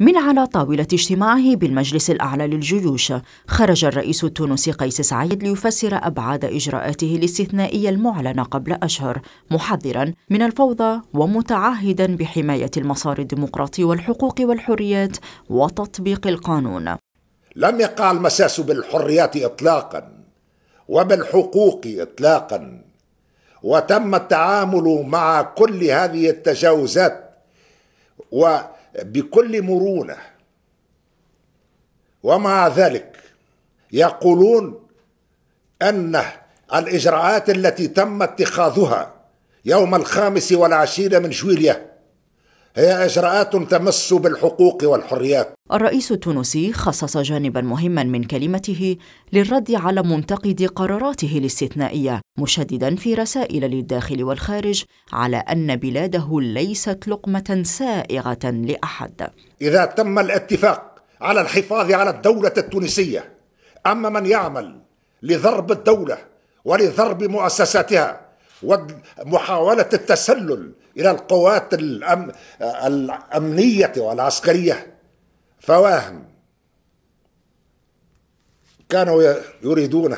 من على طاولة اجتماعه بالمجلس الأعلى للجيوش خرج الرئيس التونسي قيس سعيد ليفسر أبعاد إجراءاته الاستثنائية المعلنة قبل أشهر محذرا من الفوضى ومتعهدا بحماية المسار الديمقراطي والحقوق والحريات وتطبيق القانون لم يقع المساس بالحريات إطلاقا وبالحقوق إطلاقا وتم التعامل مع كل هذه التجاوزات و بكل مرونه ومع ذلك يقولون ان الاجراءات التي تم اتخاذها يوم الخامس والعشرين من جويليه هي إجراءات تمس بالحقوق والحريات الرئيس التونسي خصص جانبا مهما من كلمته للرد على منتقد قراراته الاستثنائيه مشددا في رسائل للداخل والخارج على ان بلاده ليست لقمه سائغه لاحد اذا تم الاتفاق على الحفاظ على الدوله التونسيه اما من يعمل لضرب الدوله ولضرب مؤسساتها ومحاولة التسلل إلى القوات الأم الأمنية والعسكرية فواهم كانوا يريدون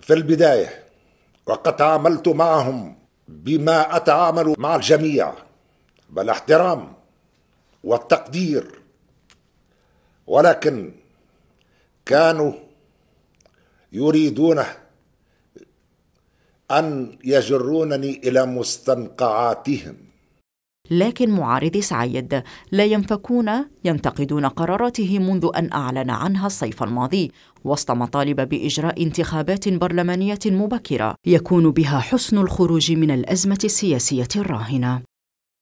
في البداية وقد تعاملت معهم بما أتعامل مع الجميع بالاحترام والتقدير ولكن كانوا يريدون أن يجرونني إلى مستنقعاتهم لكن معارضي سعيد لا ينفكون ينتقدون قراراته منذ أن أعلن عنها الصيف الماضي وسط مطالب بإجراء انتخابات برلمانية مبكرة يكون بها حسن الخروج من الأزمة السياسية الراهنة